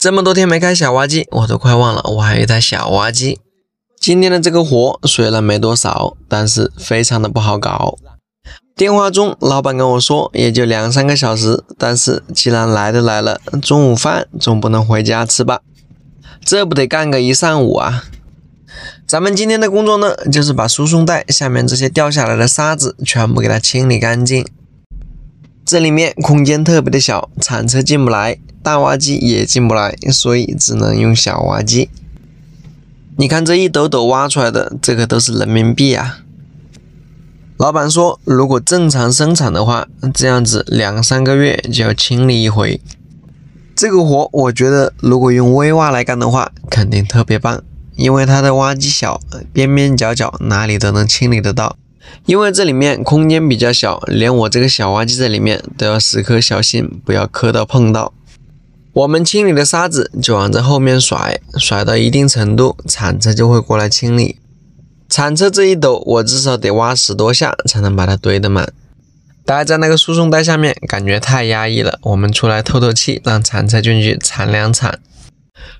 这么多天没开小挖机，我都快忘了我还有台小挖机。今天的这个活虽然没多少，但是非常的不好搞。电话中老板跟我说也就两三个小时，但是既然来都来了，中午饭总不能回家吃吧？这不得干个一上午啊！咱们今天的工作呢，就是把输送带下面这些掉下来的沙子全部给它清理干净。这里面空间特别的小，铲车进不来。大挖机也进不来，所以只能用小挖机。你看这一斗斗挖出来的，这个都是人民币啊！老板说，如果正常生产的话，这样子两三个月就要清理一回。这个活我觉得，如果用微挖来干的话，肯定特别棒，因为它的挖机小，边边角角哪里都能清理得到。因为这里面空间比较小，连我这个小挖机在里面都要时刻小心，不要磕到碰到。我们清理的沙子就往这后面甩，甩到一定程度，铲车就会过来清理。铲车这一抖，我至少得挖十多下才能把它堆得满。待在那个输送带下面，感觉太压抑了，我们出来透透气，让铲车进去铲两铲。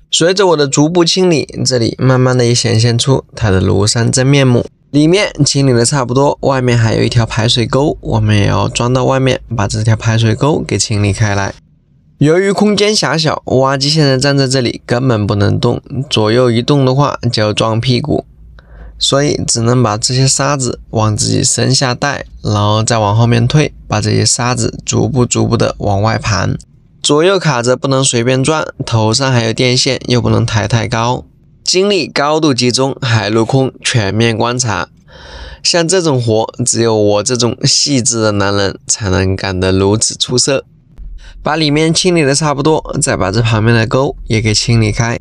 随着我的逐步清理，这里慢慢的也显现出它的庐山真面目。里面清理的差不多，外面还有一条排水沟，我们也要钻到外面，把这条排水沟给清理开来。由于空间狭小，挖机现在站在这里根本不能动，左右移动的话就要撞屁股，所以只能把这些沙子往自己身下带，然后再往后面退，把这些沙子逐步逐步的往外盘。左右卡着不能随便转，头上还有电线又不能抬太高，精力高度集中，海陆空全面观察。像这种活，只有我这种细致的男人才能干得如此出色。把里面清理的差不多，再把这旁边的沟也给清理开。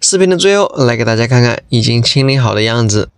视频的最后，来给大家看看已经清理好的样子。